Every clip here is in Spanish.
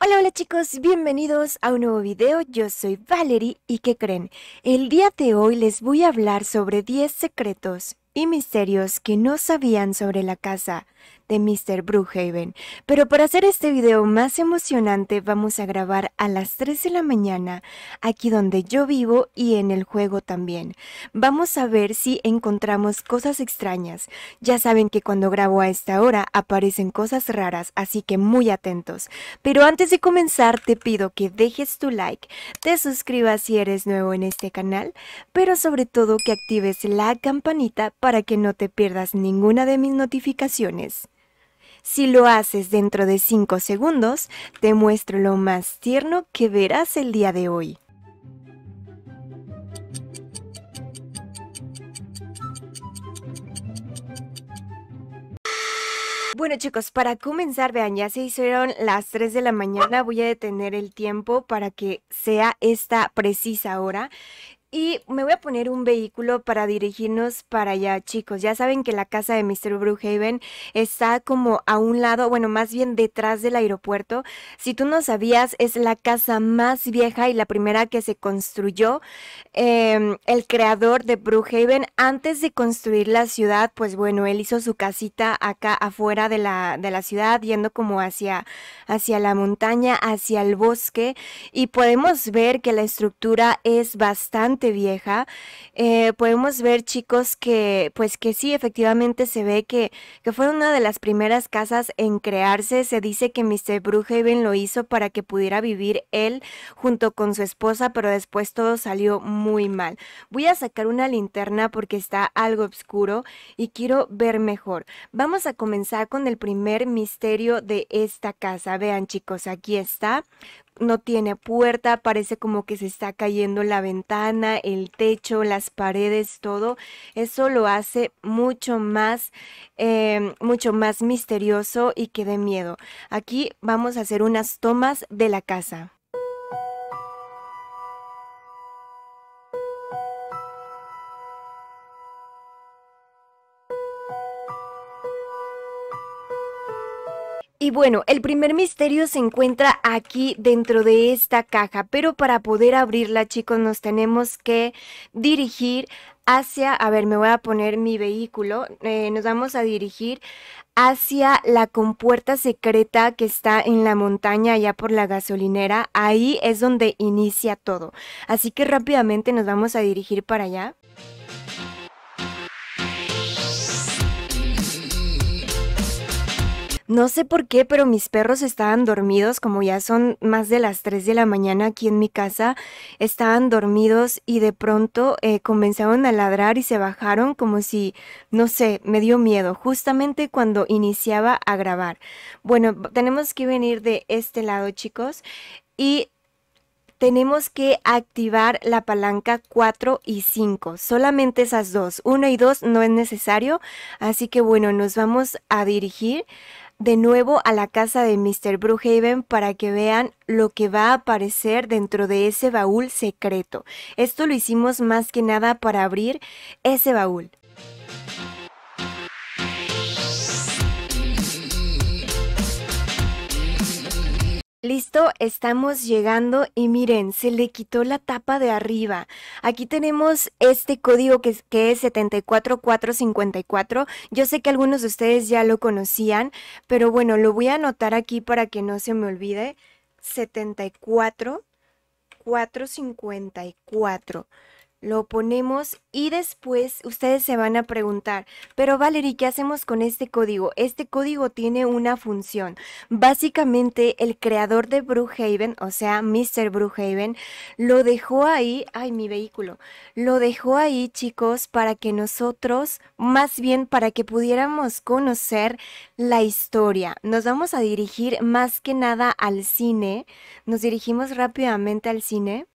Hola, hola chicos, bienvenidos a un nuevo video, yo soy Valerie y ¿qué creen? El día de hoy les voy a hablar sobre 10 secretos y misterios que no sabían sobre la casa de Mr. Brookhaven. Pero para hacer este video más emocionante vamos a grabar a las 3 de la mañana aquí donde yo vivo y en el juego también. Vamos a ver si encontramos cosas extrañas. Ya saben que cuando grabo a esta hora aparecen cosas raras, así que muy atentos. Pero antes de comenzar te pido que dejes tu like, te suscribas si eres nuevo en este canal, pero sobre todo que actives la campanita para que no te pierdas ninguna de mis notificaciones. Si lo haces dentro de 5 segundos, te muestro lo más tierno que verás el día de hoy. Bueno chicos, para comenzar, vean, ya se hicieron las 3 de la mañana, voy a detener el tiempo para que sea esta precisa hora. Y me voy a poner un vehículo para dirigirnos para allá, chicos. Ya saben que la casa de Mr. Brookhaven está como a un lado, bueno, más bien detrás del aeropuerto. Si tú no sabías, es la casa más vieja y la primera que se construyó. Em, el creador de Brookhaven, antes de construir la ciudad, pues bueno, él hizo su casita acá afuera de la, de la ciudad, yendo como hacia, hacia la montaña, hacia el bosque. Y podemos ver que la estructura es bastante vieja, eh, podemos ver chicos que, pues que sí, efectivamente se ve que, que fue una de las primeras casas en crearse. Se dice que Mr. Bruhaven lo hizo para que pudiera vivir él junto con su esposa, pero después todo salió muy mal. Voy a sacar una linterna porque está algo oscuro y quiero ver mejor. Vamos a comenzar con el primer misterio de esta casa. Vean chicos, aquí está no tiene puerta, parece como que se está cayendo la ventana, el techo, las paredes, todo. Eso lo hace mucho más, eh, mucho más misterioso y que dé miedo. Aquí vamos a hacer unas tomas de la casa. Y bueno, el primer misterio se encuentra aquí dentro de esta caja, pero para poder abrirla, chicos, nos tenemos que dirigir hacia, a ver, me voy a poner mi vehículo, eh, nos vamos a dirigir hacia la compuerta secreta que está en la montaña allá por la gasolinera, ahí es donde inicia todo. Así que rápidamente nos vamos a dirigir para allá. No sé por qué, pero mis perros estaban dormidos, como ya son más de las 3 de la mañana aquí en mi casa, estaban dormidos y de pronto eh, comenzaron a ladrar y se bajaron como si, no sé, me dio miedo, justamente cuando iniciaba a grabar. Bueno, tenemos que venir de este lado, chicos. Y tenemos que activar la palanca 4 y 5, solamente esas dos, 1 y 2 no es necesario, así que bueno, nos vamos a dirigir de nuevo a la casa de Mr. Bruhaven para que vean lo que va a aparecer dentro de ese baúl secreto. Esto lo hicimos más que nada para abrir ese baúl. Listo, estamos llegando y miren, se le quitó la tapa de arriba. Aquí tenemos este código que, es 74454. Yo sé que algunos de ustedes ya lo conocían, pero bueno, lo voy a anotar aquí para que no se me olvide. 74454 lo ponemos y después ustedes se van a preguntar, pero Valerie, ¿qué hacemos con este código? Este código tiene una función. Básicamente el creador de Brookhaven, o sea, Mr. Brookhaven, lo dejó ahí, ay, mi vehículo, lo dejó ahí, chicos, para que nosotros, más bien para que pudiéramos conocer la historia. Nos vamos a dirigir más que nada al cine, nos dirigimos rápidamente al cine.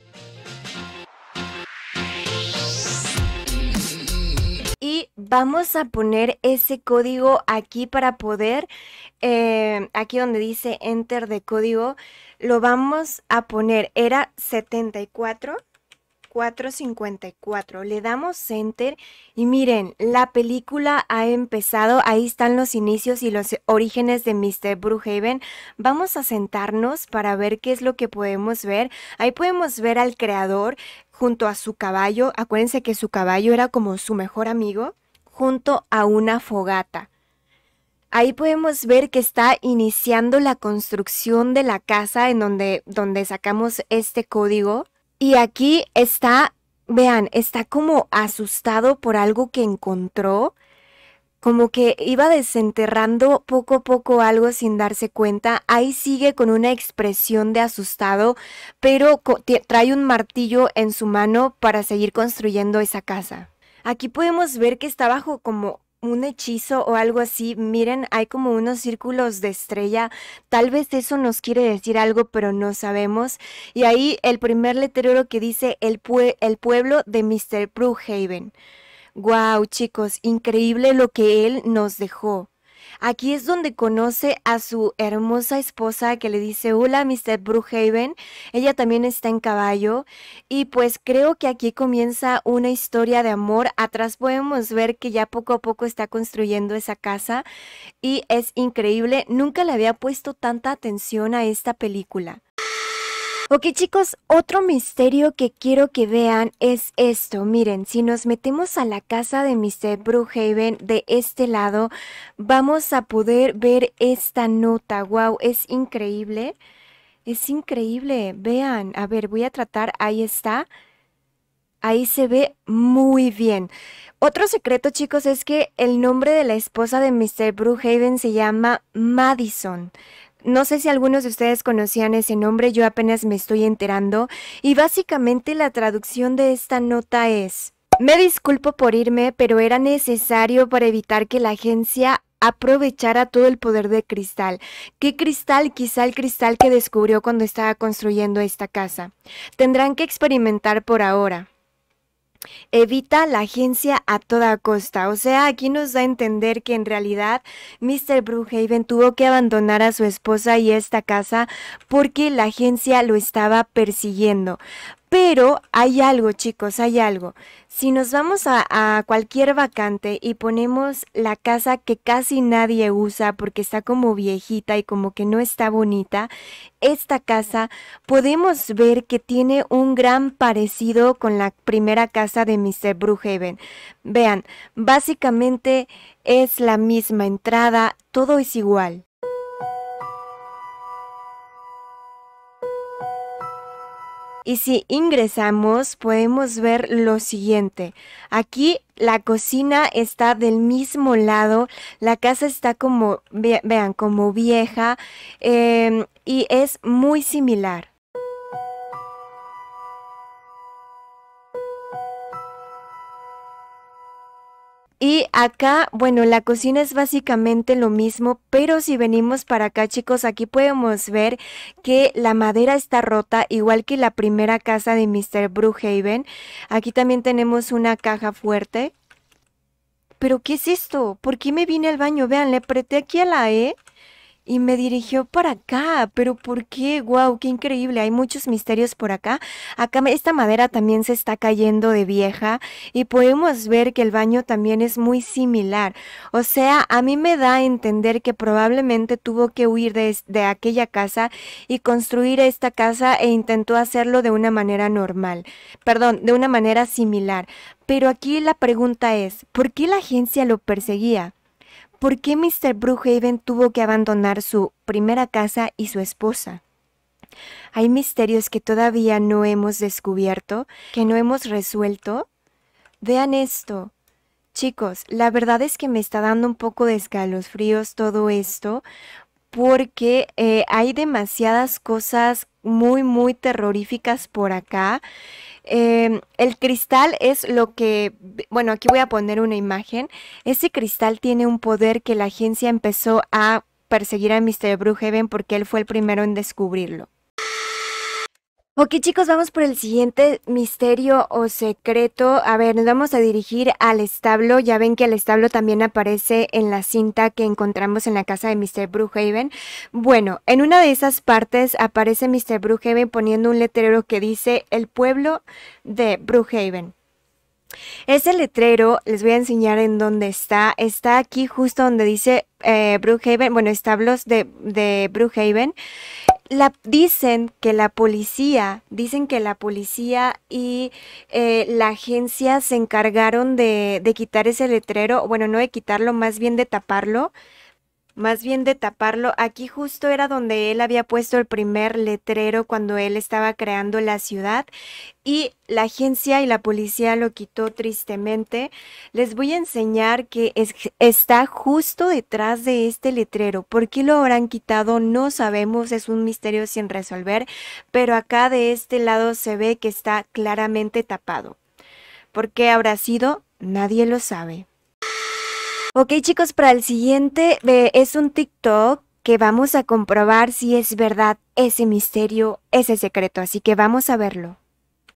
vamos a poner ese código aquí para poder, eh, aquí donde dice enter de código, lo vamos a poner, era 74. 454. Le damos enter y miren, la película ha empezado. Ahí están los inicios y los orígenes de Mr. Bruhaven. Vamos a sentarnos para ver qué es lo que podemos ver. Ahí podemos ver al creador junto a su caballo. Acuérdense que su caballo era como su mejor amigo junto a una fogata. Ahí podemos ver que está iniciando la construcción de la casa en donde, donde sacamos este código. Y aquí está, vean, está como asustado por algo que encontró como que iba desenterrando poco a poco algo sin darse cuenta. Ahí sigue con una expresión de asustado, pero trae un martillo en su mano para seguir construyendo esa casa. Aquí podemos ver que está bajo como un hechizo o algo así. Miren, hay como unos círculos de estrella. Tal vez eso nos quiere decir algo, pero no sabemos. Y ahí el primer letrero que dice el, pueblo de Mr. Brookhaven. Wow, chicos, increíble lo que él nos dejó. Aquí es donde conoce a su hermosa esposa que le dice, hola, Mr. Brookhaven. Ella también está en caballo. Y pues creo que aquí comienza una historia de amor. Atrás podemos ver que ya poco a poco está construyendo esa casa. Y es increíble. Nunca le había puesto tanta atención a esta película. Ok chicos, otro misterio que quiero que vean es esto. Miren, si nos metemos a la casa de Mr. Brookhaven de este lado, vamos a poder ver esta nota. ¡Wow! Es increíble. Es increíble. Vean, a ver, voy a tratar. Ahí está. Ahí se ve muy bien. Otro secreto, chicos, es que el nombre de la esposa de Mr. Brookhaven se llama Madison. No sé si algunos de ustedes conocían ese nombre, yo apenas me estoy enterando. Y básicamente la traducción de esta nota es, me disculpo por irme, pero era necesario para evitar que la agencia aprovechara todo el poder de cristal. ¿Qué cristal? Quizá el cristal que descubrió cuando estaba construyendo esta casa. Tendrán que experimentar por ahora evita la agencia a toda costa. O sea, aquí nos da a entender que en realidad Mr. Brookhaven tuvo que abandonar a su esposa y esta casa porque la agencia lo estaba persiguiendo. Pero hay algo, chicos, hay algo. Si nos vamos a, cualquier vacante y ponemos la casa que casi nadie usa porque está como viejita y como que no está bonita, esta casa podemos ver que tiene un gran parecido con la primera casa de Mr. Bruhaven. Vean, básicamente es la misma entrada, todo es igual. Y si ingresamos podemos ver lo siguiente. Aquí la cocina está del mismo lado, la casa está como, vean, como vieja em, y es muy similar. Y acá, bueno, la cocina es básicamente lo mismo, pero si venimos para acá, chicos, aquí podemos ver que la madera está rota, igual que la primera casa de Mr. Bruhaven. Aquí también tenemos una caja fuerte. ¿Pero qué es esto? ¿Por qué me vine al baño? Vean, le apreté aquí a la E y me dirigió para acá. Pero ¿por qué? ¡Wow! ¡Qué increíble! Hay muchos misterios por acá. Acá esta madera también se está cayendo de vieja y podemos ver que el baño también es muy similar. O sea, a mí me da a entender que probablemente tuvo que huir de, de aquella casa y construir esta casa e intentó hacerlo de una manera normal. Perdón, de una manera similar. Pero aquí la pregunta es, ¿por qué la agencia lo perseguía? ¿por qué Mr. Brookhaven tuvo que abandonar su primera casa y su esposa? Hay misterios que todavía no hemos descubierto, que no hemos resuelto. Vean esto. Chicos, la verdad es que me está dando un poco de escalofríos todo esto porque eh, hay demasiadas cosas muy, muy terroríficas por acá. Em, el cristal es lo que, bueno, aquí voy a poner una imagen. Ese cristal tiene un poder que la agencia empezó a perseguir a Mr. Brookhaven porque él fue el primero en descubrirlo. Ok chicos, vamos por el siguiente misterio o secreto. A ver, nos vamos a dirigir al establo. Ya ven que el establo también aparece en la cinta que encontramos en la casa de Mr. Bruhaven. Bueno, en una de esas partes aparece Mr. Bruhaven poniendo un letrero que dice el pueblo de Bruhaven. Ese letrero les voy a enseñar en dónde está. Está aquí justo donde dice eh, Brookhaven, bueno, establos de, de Brookhaven la, dicen que la policía, dicen que la policía y eh, la agencia se encargaron de, de quitar ese letrero, bueno, no de quitarlo, más bien de taparlo más bien de taparlo. Aquí justo era donde él había puesto el primer letrero cuando él estaba creando la ciudad y la agencia y la policía lo quitó tristemente. Les voy a enseñar que está justo detrás de este letrero. ¿Por qué lo habrán quitado? No sabemos, es un misterio sin resolver, pero acá de este lado se ve que está claramente tapado. ¿Por qué habrá sido? Nadie lo sabe. Ok chicos, para el siguiente es un TikTok que vamos a comprobar si es verdad ese misterio, ese secreto, así que vamos a verlo.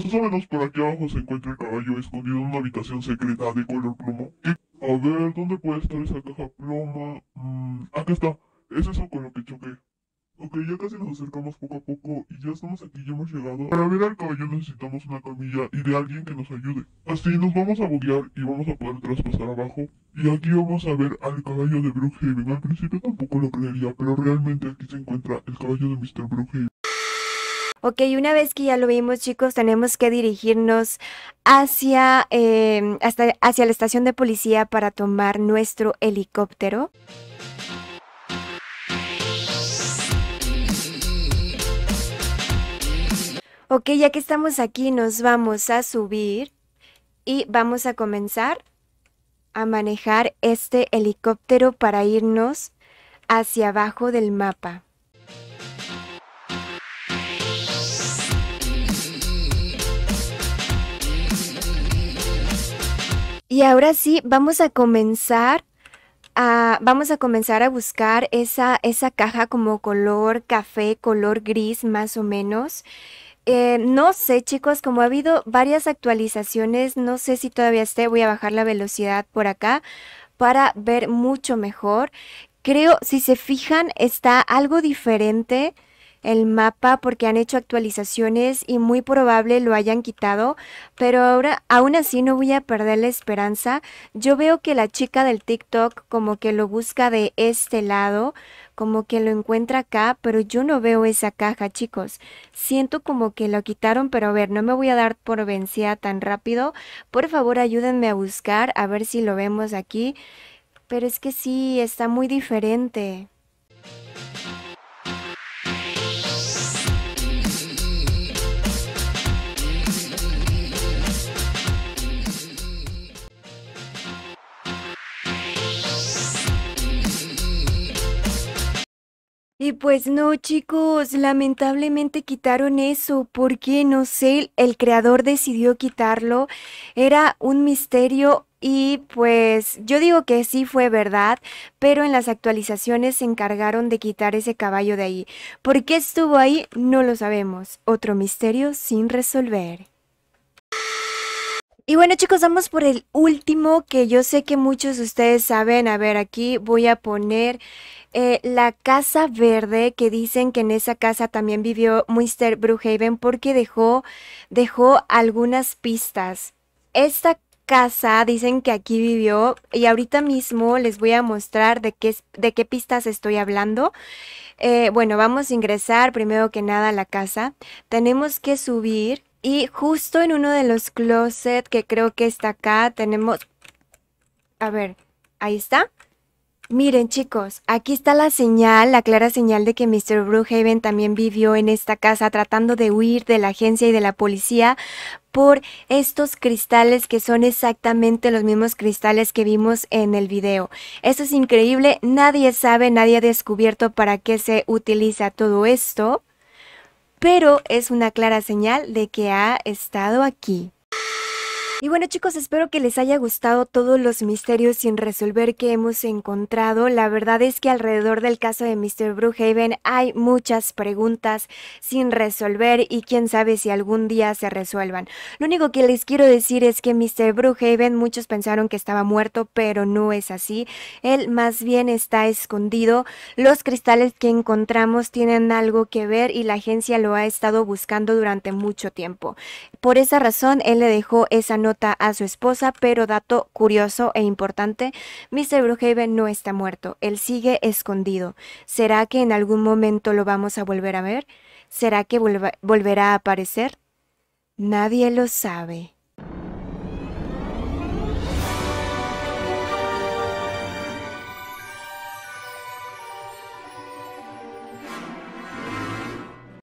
Más o menos por aquí abajo se encuentra el caballo escondido en una habitación secreta de color pluma. A ver, ¿dónde puede estar esa caja pluma? Mm, está, es eso con lo que choqué ya casi nos acercamos poco a poco y ya estamos aquí, ya hemos llegado. Para ver al caballo necesitamos una camilla y de alguien que nos ayude. Así nos vamos a buguear y vamos a poder traspasar abajo. Y aquí vamos a ver al caballo de Brookhaven. Al principio tampoco lo creería, pero realmente aquí se encuentra el caballo de Mr. Brookhaven. Ok, una vez que ya lo vimos, chicos, tenemos que dirigirnos hacia, eh, hasta, hacia la estación de policía para tomar nuestro helicóptero. Ok, ya que estamos aquí, nos vamos a subir y vamos a comenzar a manejar este helicóptero para irnos hacia abajo del mapa. Y ahora sí, vamos a comenzar a, vamos a comenzar a buscar esa, esa caja como color café, color gris más o menos. Eh, no sé, chicos, como ha habido varias actualizaciones, no sé si todavía esté, voy a bajar la velocidad por acá para ver mucho mejor. Creo, si se fijan, está algo diferente el mapa porque han hecho actualizaciones y muy probable lo hayan quitado, pero ahora aún así no voy a perder la esperanza. Yo veo que la chica del TikTok como que lo busca de este lado, como que lo encuentra acá, pero yo no veo esa caja, chicos. Siento como que lo quitaron, pero a ver, no me voy a dar por vencida tan rápido. Por favor, ayúdenme a buscar, a ver si lo vemos aquí. Pero es que sí, está muy diferente. Y pues no, chicos, lamentablemente quitaron eso. porque No sé, el creador decidió quitarlo. Era un misterio y pues yo digo que sí fue verdad, pero en las actualizaciones se encargaron de quitar ese caballo de ahí. ¿Por qué estuvo ahí? No lo sabemos. Otro misterio sin resolver. Y bueno chicos, vamos por el último que yo sé que muchos de ustedes saben. A ver, aquí voy a poner eh, la Casa Verde, que dicen que en esa casa también vivió Mr. Bruhaven porque dejó, dejó algunas pistas. Esta casa dicen que aquí vivió y ahorita mismo les voy a mostrar de qué, de qué pistas estoy hablando. Eh, bueno, vamos a ingresar primero que nada a la casa. Tenemos que subir y justo en uno de los closets que creo que está acá tenemos... A ver, ahí está. Miren chicos, aquí está la señal, la clara señal de que Mr. Brookhaven también vivió en esta casa tratando de huir de la agencia y de la policía por estos cristales que son exactamente los mismos cristales que vimos en el video. Eso es increíble, nadie sabe, nadie ha descubierto para qué se utiliza todo esto, pero es una clara señal de que ha estado aquí. Y bueno chicos, espero que les haya gustado todos los misterios sin resolver que hemos encontrado. La verdad es que alrededor del caso de Mr. Brookhaven hay muchas preguntas sin resolver y quién sabe si algún día se resuelvan. Lo único que les quiero decir es que Mr. Brookhaven muchos pensaron que estaba muerto, pero no es así. Él más bien está escondido. Los cristales que encontramos tienen algo que ver y la agencia lo ha estado buscando durante mucho tiempo. Por esa razón, él le dejó esa nota a su esposa, pero dato curioso e importante, Mr. Brookhaven no está muerto, él sigue escondido. ¿Será que en algún momento lo vamos a volver a ver? ¿Será que volverá a aparecer? Nadie lo sabe.